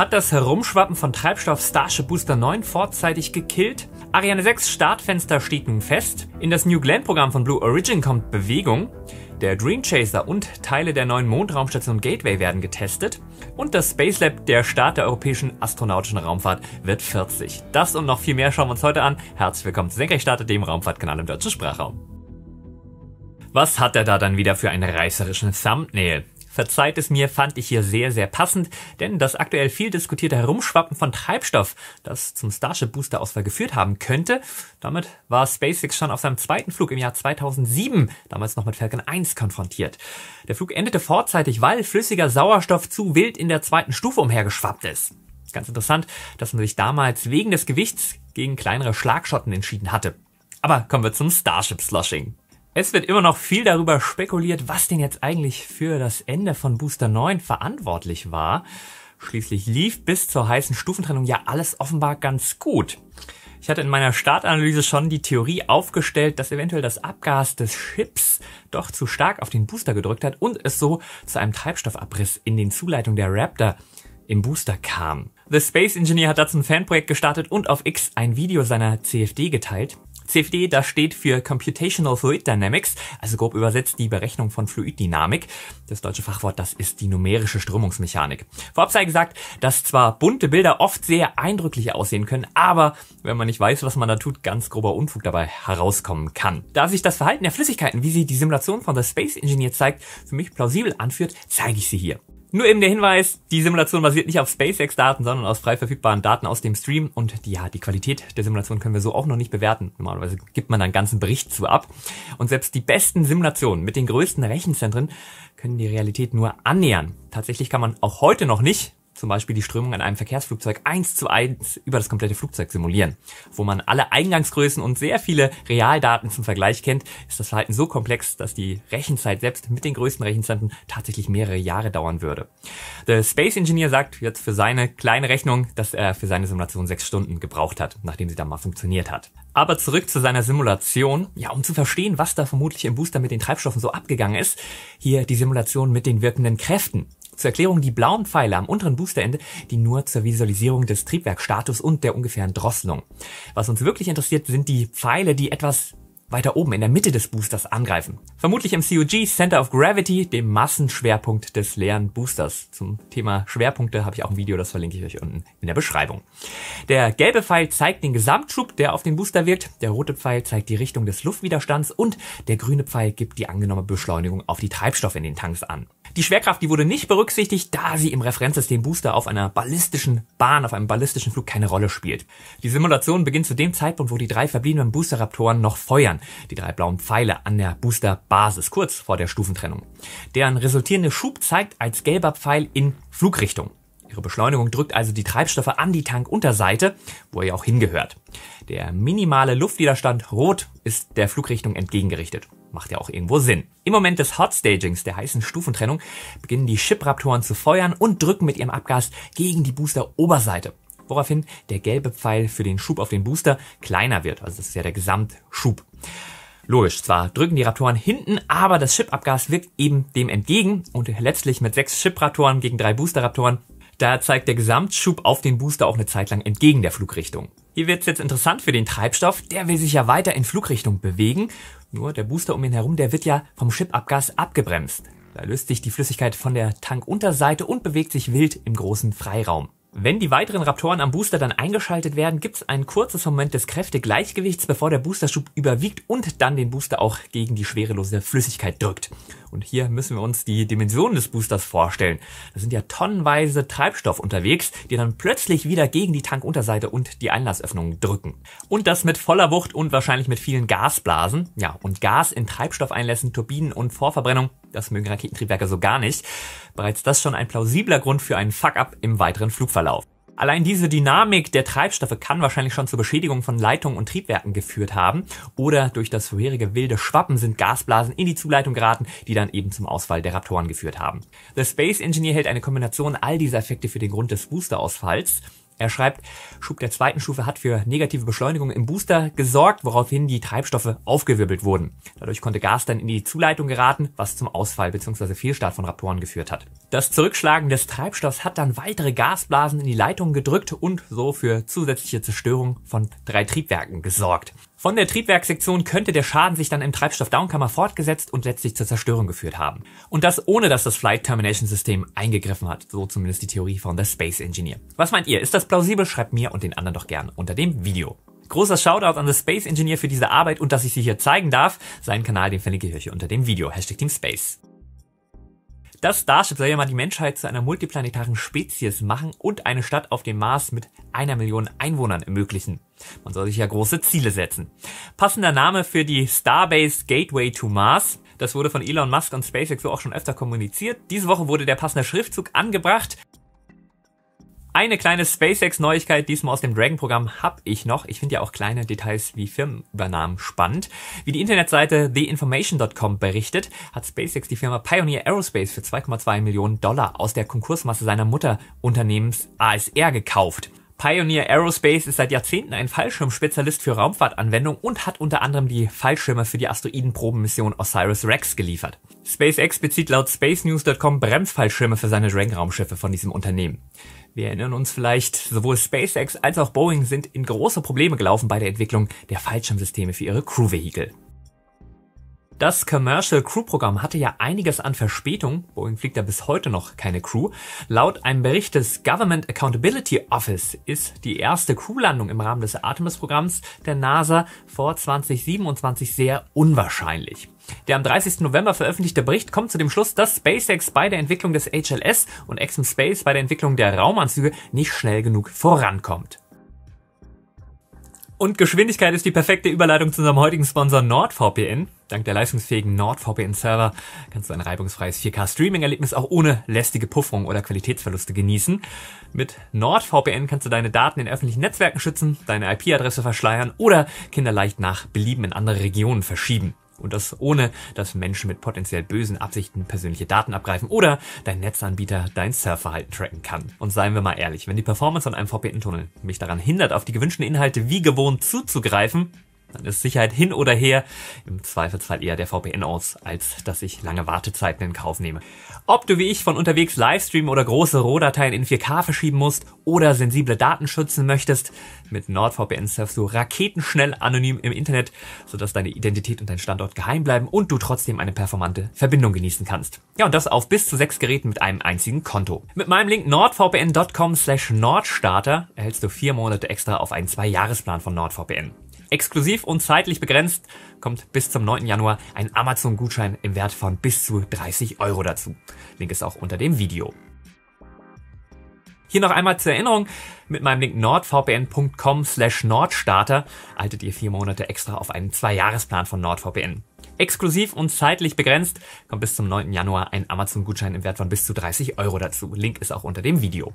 Hat das Herumschwappen von Treibstoff Starship Booster 9 vorzeitig gekillt? Ariane 6 Startfenster steht nun fest. In das New Glenn-Programm von Blue Origin kommt Bewegung. Der Dream Chaser und Teile der neuen Mondraumstation Gateway werden getestet. Und das Space Lab, der Start der europäischen astronautischen Raumfahrt, wird 40. Das und noch viel mehr schauen wir uns heute an. Herzlich willkommen zu Senkrechtstarter, dem Raumfahrtkanal im deutschen Sprachraum. Was hat er da dann wieder für einen reißerischen Thumbnail? Verzeiht es mir, fand ich hier sehr, sehr passend, denn das aktuell viel diskutierte Herumschwappen von Treibstoff, das zum Starship Booster Ausfall geführt haben könnte, damit war SpaceX schon auf seinem zweiten Flug im Jahr 2007, damals noch mit Falcon 1, konfrontiert. Der Flug endete vorzeitig, weil flüssiger Sauerstoff zu wild in der zweiten Stufe umhergeschwappt ist. Ganz interessant, dass man sich damals wegen des Gewichts gegen kleinere Schlagschotten entschieden hatte. Aber kommen wir zum Starship Sloshing. Es wird immer noch viel darüber spekuliert, was denn jetzt eigentlich für das Ende von Booster 9 verantwortlich war. Schließlich lief bis zur heißen Stufentrennung ja alles offenbar ganz gut. Ich hatte in meiner Startanalyse schon die Theorie aufgestellt, dass eventuell das Abgas des Chips doch zu stark auf den Booster gedrückt hat und es so zu einem Treibstoffabriss in den Zuleitungen der Raptor im Booster kam. The Space Engineer hat dazu ein Fanprojekt gestartet und auf X ein Video seiner CFD geteilt. CFD, das steht für Computational Fluid Dynamics, also grob übersetzt die Berechnung von Fluiddynamik. Das deutsche Fachwort, das ist die numerische Strömungsmechanik. Vorab sei gesagt, dass zwar bunte Bilder oft sehr eindrücklich aussehen können, aber wenn man nicht weiß, was man da tut, ganz grober Unfug dabei herauskommen kann. Da sich das Verhalten der Flüssigkeiten, wie sie die Simulation von The Space Engineer zeigt, für mich plausibel anführt, zeige ich sie hier. Nur eben der Hinweis, die Simulation basiert nicht auf SpaceX-Daten, sondern aus frei verfügbaren Daten aus dem Stream und ja, die Qualität der Simulation können wir so auch noch nicht bewerten. Normalerweise gibt man einen ganzen Bericht zu ab. Und selbst die besten Simulationen mit den größten Rechenzentren können die Realität nur annähern. Tatsächlich kann man auch heute noch nicht zum Beispiel die Strömung an einem Verkehrsflugzeug eins zu eins über das komplette Flugzeug simulieren. Wo man alle Eingangsgrößen und sehr viele Realdaten zum Vergleich kennt, ist das Verhalten so komplex, dass die Rechenzeit selbst mit den größten Rechenzentren tatsächlich mehrere Jahre dauern würde. Der Space Engineer sagt jetzt für seine kleine Rechnung, dass er für seine Simulation sechs Stunden gebraucht hat, nachdem sie dann mal funktioniert hat. Aber zurück zu seiner Simulation. Ja, um zu verstehen, was da vermutlich im Booster mit den Treibstoffen so abgegangen ist, hier die Simulation mit den wirkenden Kräften zur Erklärung, die blauen Pfeile am unteren Boosterende die nur zur Visualisierung des Triebwerkstatus und der ungefähren Drosselung. Was uns wirklich interessiert, sind die Pfeile, die etwas weiter oben in der Mitte des Boosters angreifen. Vermutlich im COG Center of Gravity, dem Massenschwerpunkt des leeren Boosters. Zum Thema Schwerpunkte habe ich auch ein Video, das verlinke ich euch unten in der Beschreibung. Der gelbe Pfeil zeigt den Gesamtschub, der auf den Booster wirkt, der rote Pfeil zeigt die Richtung des Luftwiderstands und der grüne Pfeil gibt die angenommene Beschleunigung auf die Treibstoffe in den Tanks an. Die Schwerkraft, die wurde nicht berücksichtigt, da sie im Referenzsystem Booster auf einer ballistischen Bahn, auf einem ballistischen Flug keine Rolle spielt. Die Simulation beginnt zu dem Zeitpunkt, wo die drei verbliebenen Booster-Raptoren noch feuern, die drei blauen Pfeile an der Booster-Basis, kurz vor der Stufentrennung. Deren resultierende Schub zeigt als gelber Pfeil in Flugrichtung. Ihre Beschleunigung drückt also die Treibstoffe an die Tankunterseite, wo er ja auch hingehört. Der minimale Luftwiderstand rot ist der Flugrichtung entgegengerichtet. Macht ja auch irgendwo Sinn. Im Moment des Hotstagings, der heißen Stufentrennung, beginnen die Chip-Raptoren zu feuern und drücken mit ihrem Abgas gegen die Booster-Oberseite. Woraufhin der gelbe Pfeil für den Schub auf den Booster kleiner wird. Also das ist ja der Gesamtschub. Logisch, zwar drücken die Raptoren hinten, aber das Chip-Abgas wirkt eben dem entgegen und letztlich mit sechs Chip-Raptoren gegen drei Booster-Raptoren Daher zeigt der Gesamtschub auf den Booster auch eine Zeit lang entgegen der Flugrichtung. Hier wird's jetzt interessant für den Treibstoff, der will sich ja weiter in Flugrichtung bewegen nur der Booster um ihn herum, der wird ja vom Chipabgas abgebremst. Da löst sich die Flüssigkeit von der Tankunterseite und bewegt sich wild im großen Freiraum. Wenn die weiteren Raptoren am Booster dann eingeschaltet werden, gibt es ein kurzes Moment des Kräftegleichgewichts, bevor der Boosterschub überwiegt und dann den Booster auch gegen die schwerelose Flüssigkeit drückt. Und hier müssen wir uns die Dimensionen des Boosters vorstellen. Da sind ja tonnenweise Treibstoff unterwegs, die dann plötzlich wieder gegen die Tankunterseite und die Einlassöffnung drücken. Und das mit voller Wucht und wahrscheinlich mit vielen Gasblasen. Ja, und Gas in Treibstoffeinlässen, Turbinen und Vorverbrennung das mögen Raketentriebwerke so gar nicht. Bereits das schon ein plausibler Grund für einen Fuck-up im weiteren Flugverlauf. Allein diese Dynamik der Treibstoffe kann wahrscheinlich schon zur Beschädigung von Leitungen und Triebwerken geführt haben. Oder durch das vorherige wilde Schwappen sind Gasblasen in die Zuleitung geraten, die dann eben zum Ausfall der Raptoren geführt haben. The Space Engineer hält eine Kombination all dieser Effekte für den Grund des Boosterausfalls. Er schreibt, Schub der zweiten Stufe hat für negative Beschleunigung im Booster gesorgt, woraufhin die Treibstoffe aufgewirbelt wurden. Dadurch konnte Gas dann in die Zuleitung geraten, was zum Ausfall bzw. Fehlstart von Raptoren geführt hat. Das Zurückschlagen des Treibstoffs hat dann weitere Gasblasen in die Leitung gedrückt und so für zusätzliche Zerstörung von drei Triebwerken gesorgt. Von der Triebwerkssektion könnte der Schaden sich dann im treibstoff Treibstoffdownkammer fortgesetzt und letztlich zur Zerstörung geführt haben. Und das ohne, dass das Flight Termination System eingegriffen hat. So zumindest die Theorie von The Space Engineer. Was meint ihr? Ist das plausibel? Schreibt mir und den anderen doch gern unter dem Video. Großer Shoutout an The Space Engineer für diese Arbeit und dass ich sie hier zeigen darf. Seinen Kanal, den verlinke ich euch unter dem Video. Hashtag Team Space. Das Starship soll ja mal die Menschheit zu einer multiplanetaren Spezies machen und eine Stadt auf dem Mars mit einer Million Einwohnern ermöglichen. Man soll sich ja große Ziele setzen. Passender Name für die Starbase Gateway to Mars. Das wurde von Elon Musk und SpaceX so auch schon öfter kommuniziert. Diese Woche wurde der passende Schriftzug angebracht. Eine kleine SpaceX-Neuigkeit diesmal aus dem Dragon-Programm habe ich noch. Ich finde ja auch kleine Details wie Firmenübernahmen spannend. Wie die Internetseite theinformation.com berichtet, hat SpaceX die Firma Pioneer Aerospace für 2,2 Millionen Dollar aus der Konkursmasse seiner Mutterunternehmens ASR gekauft. Pioneer Aerospace ist seit Jahrzehnten ein Fallschirmspezialist für Raumfahrtanwendungen und hat unter anderem die Fallschirme für die Asteroidenprobenmission Osiris Rex geliefert. SpaceX bezieht laut spacenews.com Bremsfallschirme für seine Dragon-Raumschiffe von diesem Unternehmen. Wir erinnern uns vielleicht, sowohl SpaceX als auch Boeing sind in große Probleme gelaufen bei der Entwicklung der Fallschirmsysteme für ihre Crew-Vehikel. Das Commercial Crew Programm hatte ja einiges an Verspätung, Boeing fliegt ja bis heute noch keine Crew. Laut einem Bericht des Government Accountability Office ist die erste Crewlandung im Rahmen des Artemis Programms der NASA vor 2027 sehr unwahrscheinlich. Der am 30. November veröffentlichte Bericht kommt zu dem Schluss, dass SpaceX bei der Entwicklung des HLS und Exxon Space bei der Entwicklung der Raumanzüge nicht schnell genug vorankommt. Und Geschwindigkeit ist die perfekte Überleitung zu unserem heutigen Sponsor NordVPN. Dank der leistungsfähigen NordVPN-Server kannst du ein reibungsfreies 4K-Streaming-Erlebnis auch ohne lästige Pufferung oder Qualitätsverluste genießen. Mit NordVPN kannst du deine Daten in öffentlichen Netzwerken schützen, deine IP-Adresse verschleiern oder Kinder leicht nach Belieben in andere Regionen verschieben. Und das ohne, dass Menschen mit potenziell bösen Absichten persönliche Daten abgreifen oder dein Netzanbieter dein Surfverhalten tracken kann. Und seien wir mal ehrlich, wenn die Performance an einem VPN-Tunnel mich daran hindert, auf die gewünschten Inhalte wie gewohnt zuzugreifen, dann ist Sicherheit hin oder her im Zweifelsfall eher der VPN aus, als dass ich lange Wartezeiten in Kauf nehme. Ob du wie ich von unterwegs Livestream oder große Rohdateien in 4K verschieben musst oder sensible Daten schützen möchtest, mit NordVPN surfst du raketenschnell anonym im Internet, sodass deine Identität und dein Standort geheim bleiben und du trotzdem eine performante Verbindung genießen kannst. Ja, und das auf bis zu sechs Geräten mit einem einzigen Konto. Mit meinem Link nordvpn.com slash nordstarter erhältst du vier Monate extra auf einen zwei jahres plan von NordVPN. Exklusiv und zeitlich begrenzt kommt bis zum 9. Januar ein Amazon-Gutschein im Wert von bis zu 30 Euro dazu. Link ist auch unter dem Video. Hier noch einmal zur Erinnerung, mit meinem Link nordvpn.com slash nordstarter haltet ihr vier Monate extra auf einen Zwei-Jahres-Plan von NordVPN. Exklusiv und zeitlich begrenzt kommt bis zum 9. Januar ein Amazon-Gutschein im Wert von bis zu 30 Euro dazu. Link ist auch unter dem Video.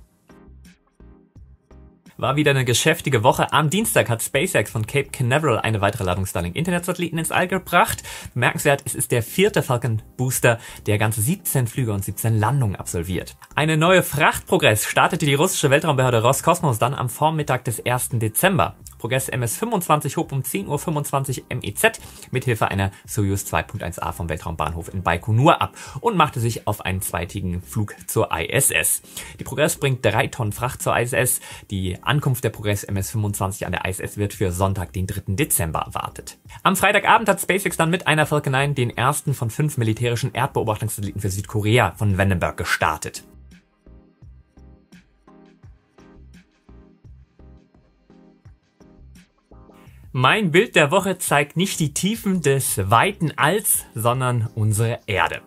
War wieder eine geschäftige Woche. Am Dienstag hat SpaceX von Cape Canaveral eine weitere Ladung Starlink Internet-Satelliten ins All gebracht. Bemerkenswert, es ist der vierte Falcon Booster, der ganze 17 Flüge und 17 Landungen absolviert. Eine neue Frachtprogress startete die russische Weltraumbehörde Roskosmos dann am Vormittag des 1. Dezember. Progress MS-25 hob um 10.25 Uhr MEZ mithilfe einer Soyuz 2.1a vom Weltraumbahnhof in Baikonur ab und machte sich auf einen zweitägigen Flug zur ISS. Die Progress bringt drei Tonnen Fracht zur ISS. Die Ankunft der Progress MS-25 an der ISS wird für Sonntag, den 3. Dezember erwartet. Am Freitagabend hat SpaceX dann mit einer Falcon 9 den ersten von fünf militärischen Erdbeobachtungssatelliten für Südkorea von Vandenberg gestartet. Mein Bild der Woche zeigt nicht die Tiefen des weiten Alls, sondern unsere Erde.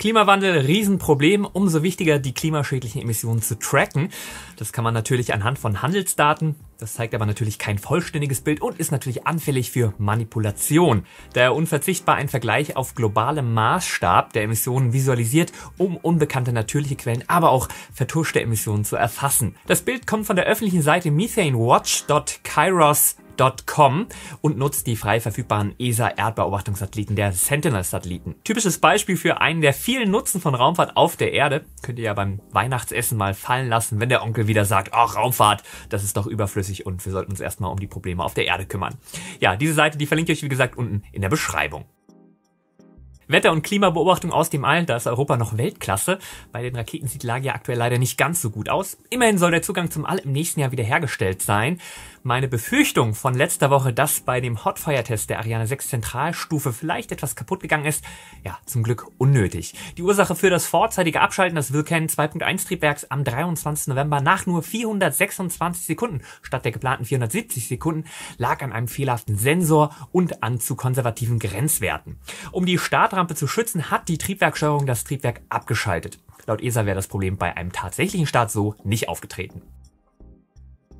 Klimawandel, Riesenproblem, umso wichtiger die klimaschädlichen Emissionen zu tracken. Das kann man natürlich anhand von Handelsdaten. Das zeigt aber natürlich kein vollständiges Bild und ist natürlich anfällig für Manipulation. Daher unverzichtbar ein Vergleich auf globalem Maßstab der Emissionen visualisiert, um unbekannte natürliche Quellen, aber auch vertuschte Emissionen zu erfassen. Das Bild kommt von der öffentlichen Seite methanewatch.kairos.com Erdbeer.com und nutzt die frei verfügbaren ESA-Erdbeobachtungssatelliten der Sentinel-Satelliten. Typisches Beispiel für einen der vielen Nutzen von Raumfahrt auf der Erde. Könnt ihr ja beim Weihnachtsessen mal fallen lassen, wenn der Onkel wieder sagt, ach, Raumfahrt, das ist doch überflüssig und wir sollten uns erstmal um die Probleme auf der Erde kümmern. Ja, diese Seite, die verlinke ich euch, wie gesagt, unten in der Beschreibung. Wetter- und Klimabeobachtung aus dem All, da ist Europa noch Weltklasse. Bei den Raketen sieht die Lage ja aktuell leider nicht ganz so gut aus. Immerhin soll der Zugang zum All im nächsten Jahr wiederhergestellt sein. Meine Befürchtung von letzter Woche, dass bei dem Hotfire-Test der Ariane 6 Zentralstufe vielleicht etwas kaputt gegangen ist, ja, zum Glück unnötig. Die Ursache für das vorzeitige Abschalten des Vulcan 2.1 Triebwerks am 23. November nach nur 426 Sekunden statt der geplanten 470 Sekunden lag an einem fehlerhaften Sensor und an zu konservativen Grenzwerten. Um die Startrampe zu schützen, hat die Triebwerkssteuerung das Triebwerk abgeschaltet. Laut ESA wäre das Problem bei einem tatsächlichen Start so nicht aufgetreten.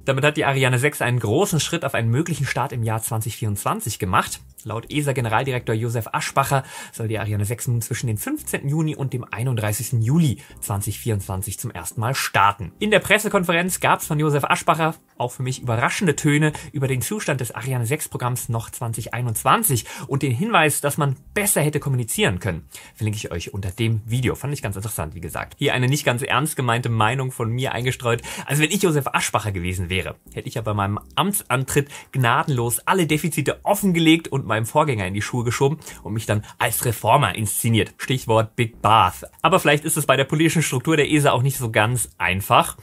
Damit hat die Ariane 6 einen großen Schritt auf einen möglichen Start im Jahr 2024 gemacht. Laut ESA-Generaldirektor Josef Aschbacher soll die Ariane 6 nun zwischen dem 15. Juni und dem 31. Juli 2024 zum ersten Mal starten. In der Pressekonferenz gab es von Josef Aschbacher auch für mich überraschende Töne über den Zustand des Ariane 6-Programms noch 2021 und den Hinweis, dass man besser hätte kommunizieren können. Verlinke ich euch unter dem Video. Fand ich ganz interessant, wie gesagt. Hier eine nicht ganz ernst gemeinte Meinung von mir eingestreut. Also wenn ich Josef Aschbacher gewesen wäre, hätte ich ja bei meinem Amtsantritt gnadenlos alle Defizite offengelegt und meinem Vorgänger in die Schuhe geschoben und mich dann als Reformer inszeniert. Stichwort Big Bath. Aber vielleicht ist es bei der politischen Struktur der ESA auch nicht so ganz einfach.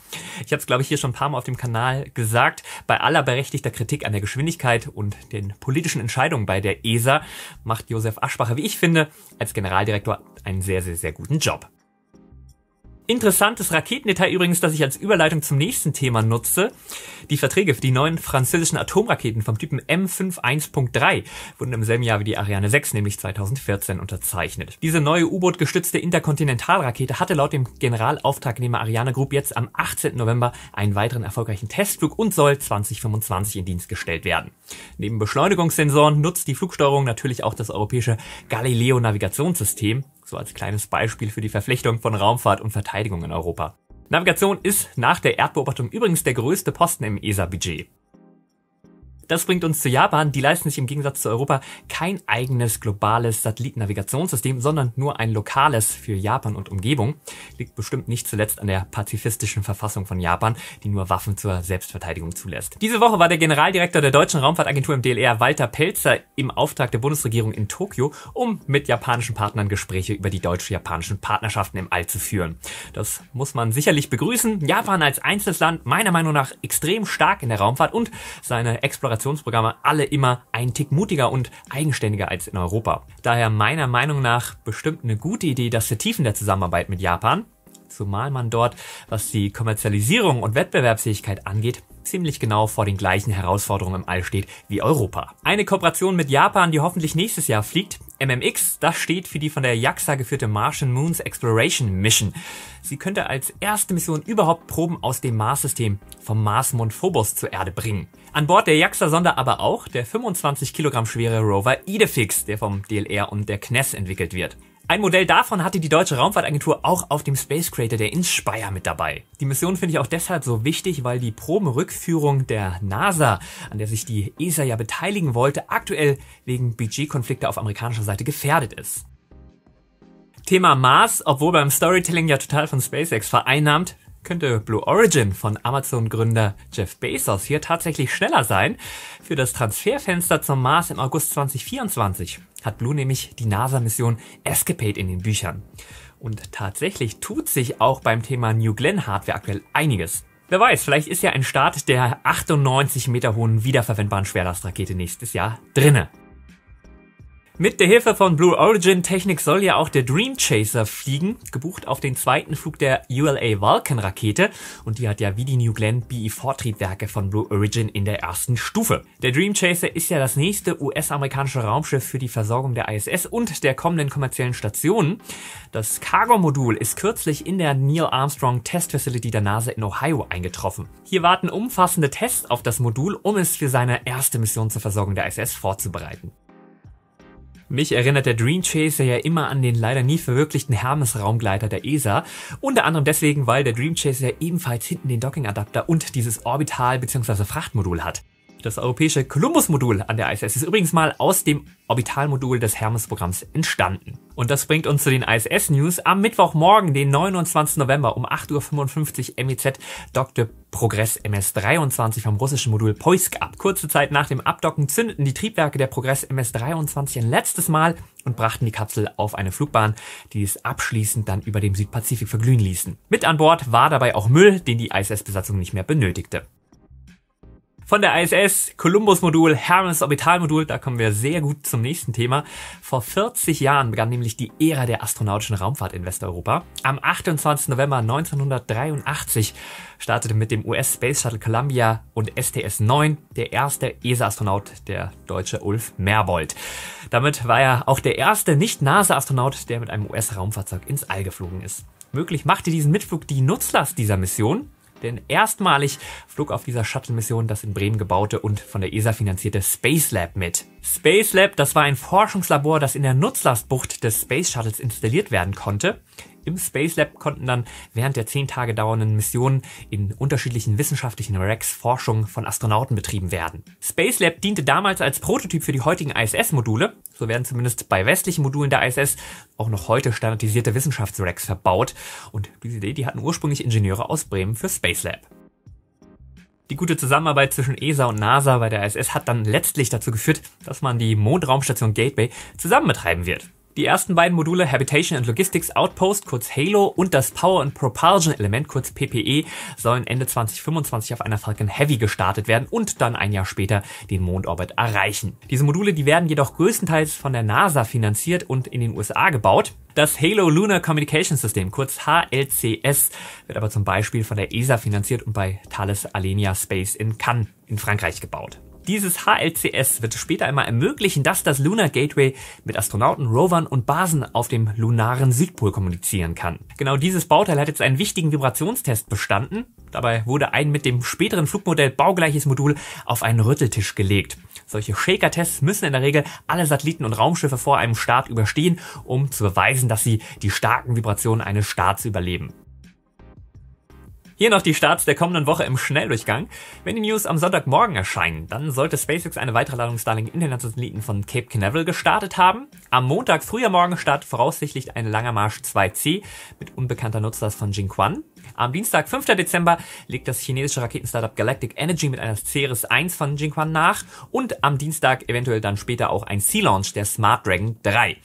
Ich habe es, glaube ich, hier schon ein paar Mal auf dem Kanal gesagt. Bei aller berechtigter Kritik an der Geschwindigkeit und den politischen Entscheidungen bei der ESA macht Josef Aschbacher, wie ich finde, als Generaldirektor einen sehr, sehr, sehr guten Job. Interessantes Raketendetail übrigens, das ich als Überleitung zum nächsten Thema nutze. Die Verträge für die neuen französischen Atomraketen vom Typen M51.3 wurden im selben Jahr wie die Ariane 6, nämlich 2014, unterzeichnet. Diese neue U-Boot gestützte Interkontinentalrakete hatte laut dem Generalauftragnehmer Ariane Group jetzt am 18. November einen weiteren erfolgreichen Testflug und soll 2025 in Dienst gestellt werden. Neben Beschleunigungssensoren nutzt die Flugsteuerung natürlich auch das europäische Galileo Navigationssystem so als kleines Beispiel für die Verflechtung von Raumfahrt und Verteidigung in Europa. Navigation ist nach der Erdbeobachtung übrigens der größte Posten im ESA-Budget. Das bringt uns zu Japan. Die leisten sich im Gegensatz zu Europa kein eigenes globales Satellitennavigationssystem, sondern nur ein lokales für Japan und Umgebung. Liegt bestimmt nicht zuletzt an der pazifistischen Verfassung von Japan, die nur Waffen zur Selbstverteidigung zulässt. Diese Woche war der Generaldirektor der deutschen Raumfahrtagentur im DLR Walter Pelzer im Auftrag der Bundesregierung in Tokio, um mit japanischen Partnern Gespräche über die deutsch-japanischen Partnerschaften im All zu führen. Das muss man sicherlich begrüßen. Japan als einzelnes Land meiner Meinung nach extrem stark in der Raumfahrt und seine Exploration Kooperationsprogramme alle immer einen Tick mutiger und eigenständiger als in Europa. Daher meiner Meinung nach bestimmt eine gute Idee das Vertiefen der Zusammenarbeit mit Japan, zumal man dort, was die Kommerzialisierung und Wettbewerbsfähigkeit angeht, ziemlich genau vor den gleichen Herausforderungen im All steht wie Europa. Eine Kooperation mit Japan, die hoffentlich nächstes Jahr fliegt, MMX, das steht für die von der JAXA geführte Martian Moons Exploration Mission. Sie könnte als erste Mission überhaupt Proben aus dem Mars-System vom Marsmond Phobos zur Erde bringen. An Bord der Jaxa-Sonde aber auch der 25 Kilogramm schwere Rover Idefix, der vom DLR und der CNES entwickelt wird. Ein Modell davon hatte die deutsche Raumfahrtagentur auch auf dem Space Creator der Inspire mit dabei. Die Mission finde ich auch deshalb so wichtig, weil die Probenrückführung der NASA, an der sich die ESA ja beteiligen wollte, aktuell wegen Budgetkonflikte auf amerikanischer Seite gefährdet ist. Thema Mars, obwohl beim Storytelling ja total von SpaceX vereinnahmt, könnte Blue Origin von Amazon-Gründer Jeff Bezos hier tatsächlich schneller sein. Für das Transferfenster zum Mars im August 2024 hat Blue nämlich die NASA-Mission Escapade in den Büchern. Und tatsächlich tut sich auch beim Thema New Glenn Hardware aktuell einiges. Wer weiß, vielleicht ist ja ein Start der 98 Meter hohen wiederverwendbaren Schwerlastrakete nächstes Jahr drinne. Mit der Hilfe von Blue Origin Technik soll ja auch der Dream Chaser fliegen, gebucht auf den zweiten Flug der ULA Vulcan Rakete und die hat ja wie die New Glenn BE-4 Triebwerke von Blue Origin in der ersten Stufe. Der Dream Chaser ist ja das nächste US-amerikanische Raumschiff für die Versorgung der ISS und der kommenden kommerziellen Stationen. Das Cargo-Modul ist kürzlich in der Neil Armstrong Test Facility der NASA in Ohio eingetroffen. Hier warten umfassende Tests auf das Modul, um es für seine erste Mission zur Versorgung der ISS vorzubereiten. Mich erinnert der Dream Chaser ja immer an den leider nie verwirklichten Hermes-Raumgleiter der ESA. Unter anderem deswegen, weil der Dream Chaser ja ebenfalls hinten den Docking-Adapter und dieses Orbital- bzw. Frachtmodul hat. Das europäische Columbus-Modul an der ISS ist übrigens mal aus dem Orbitalmodul des Hermes-Programms entstanden. Und das bringt uns zu den ISS-News. Am Mittwochmorgen, den 29. November um 8.55 Uhr MEZ, dockte Progress MS-23 vom russischen Modul Poisk ab. Kurze Zeit nach dem Abdocken zündeten die Triebwerke der Progress MS-23 ein letztes Mal und brachten die Kapsel auf eine Flugbahn, die es abschließend dann über dem Südpazifik verglühen ließen. Mit an Bord war dabei auch Müll, den die ISS-Besatzung nicht mehr benötigte von der ISS, Columbus-Modul, Hermes-Orbitalmodul, da kommen wir sehr gut zum nächsten Thema. Vor 40 Jahren begann nämlich die Ära der astronautischen Raumfahrt in Westeuropa. Am 28. November 1983 startete mit dem US Space Shuttle Columbia und STS-9 der erste ESA-Astronaut, der deutsche Ulf Merbold. Damit war er auch der erste Nicht-NASA-Astronaut, der mit einem US-Raumfahrzeug ins All geflogen ist. Möglich machte diesen Mitflug die Nutzlast dieser Mission, denn erstmalig flog auf dieser Shuttle-Mission das in Bremen gebaute und von der ESA finanzierte Space Lab mit. Space Lab, das war ein Forschungslabor, das in der Nutzlastbucht des Space Shuttles installiert werden konnte. Im Space Lab konnten dann während der zehn Tage dauernden Missionen in unterschiedlichen wissenschaftlichen Racks Forschung von Astronauten betrieben werden. Space Lab diente damals als Prototyp für die heutigen ISS-Module. So werden zumindest bei westlichen Modulen der ISS auch noch heute standardisierte Wissenschaftsracks verbaut. Und diese Idee, die hatten ursprünglich Ingenieure aus Bremen für Space Lab. Die gute Zusammenarbeit zwischen ESA und NASA bei der ISS hat dann letztlich dazu geführt, dass man die Mondraumstation Gateway zusammen betreiben wird. Die ersten beiden Module Habitation and Logistics Outpost, kurz Halo, und das Power and Propulsion Element, kurz PPE, sollen Ende 2025 auf einer Falcon Heavy gestartet werden und dann ein Jahr später den Mondorbit erreichen. Diese Module, die werden jedoch größtenteils von der NASA finanziert und in den USA gebaut. Das Halo Lunar Communication System, kurz HLCS, wird aber zum Beispiel von der ESA finanziert und bei Thales Alenia Space in Cannes in Frankreich gebaut. Dieses HLCS wird später einmal ermöglichen, dass das Lunar Gateway mit Astronauten, Rovern und Basen auf dem lunaren Südpol kommunizieren kann. Genau dieses Bauteil hat jetzt einen wichtigen Vibrationstest bestanden. Dabei wurde ein mit dem späteren Flugmodell baugleiches Modul auf einen Rütteltisch gelegt. Solche Shaker-Tests müssen in der Regel alle Satelliten und Raumschiffe vor einem Start überstehen, um zu beweisen, dass sie die starken Vibrationen eines Starts überleben. Hier noch die Starts der kommenden Woche im Schnelldurchgang. Wenn die News am Sonntagmorgen erscheinen, dann sollte SpaceX eine weitere Ladung Starlink in den Satelliten von Cape Canaveral gestartet haben. Am Montag früher Morgen startet voraussichtlich ein langer Marsch 2C mit unbekannter Nutzlast von Jingquan. Am Dienstag, 5. Dezember, legt das chinesische Raketenstartup Galactic Energy mit einer Ceres 1 von Jingquan nach und am Dienstag eventuell dann später auch ein Sea-Launch der Smart Dragon 3.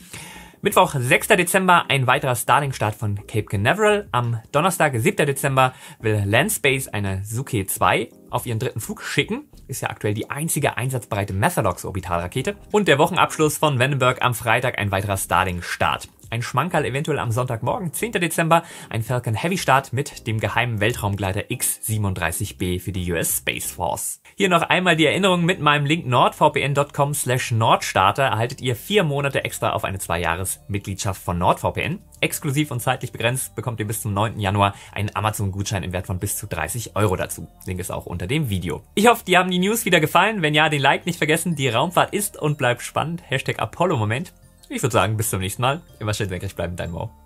Mittwoch, 6. Dezember, ein weiterer Starlink-Start von Cape Canaveral. Am Donnerstag, 7. Dezember, will Landspace eine Suke 2 auf ihren dritten Flug schicken. Ist ja aktuell die einzige einsatzbereite Methalox-Orbitalrakete. Und der Wochenabschluss von Vandenberg am Freitag, ein weiterer Starlink-Start. Ein Schmankerl eventuell am Sonntagmorgen, 10. Dezember, ein Falcon Heavy Start mit dem geheimen Weltraumgleiter X-37B für die US Space Force. Hier noch einmal die Erinnerung mit meinem Link nordvpn.com slash nordstarter erhaltet ihr vier Monate extra auf eine Zwei-Jahres-Mitgliedschaft von NordVPN. Exklusiv und zeitlich begrenzt bekommt ihr bis zum 9. Januar einen Amazon-Gutschein im Wert von bis zu 30 Euro dazu. Link ist auch unter dem Video. Ich hoffe, dir haben die News wieder gefallen. Wenn ja, den Like nicht vergessen. Die Raumfahrt ist und bleibt spannend. Hashtag Apollo-Moment. Ich würde sagen, bis zum nächsten Mal. Immer schön senkrecht bleiben, dein Mo.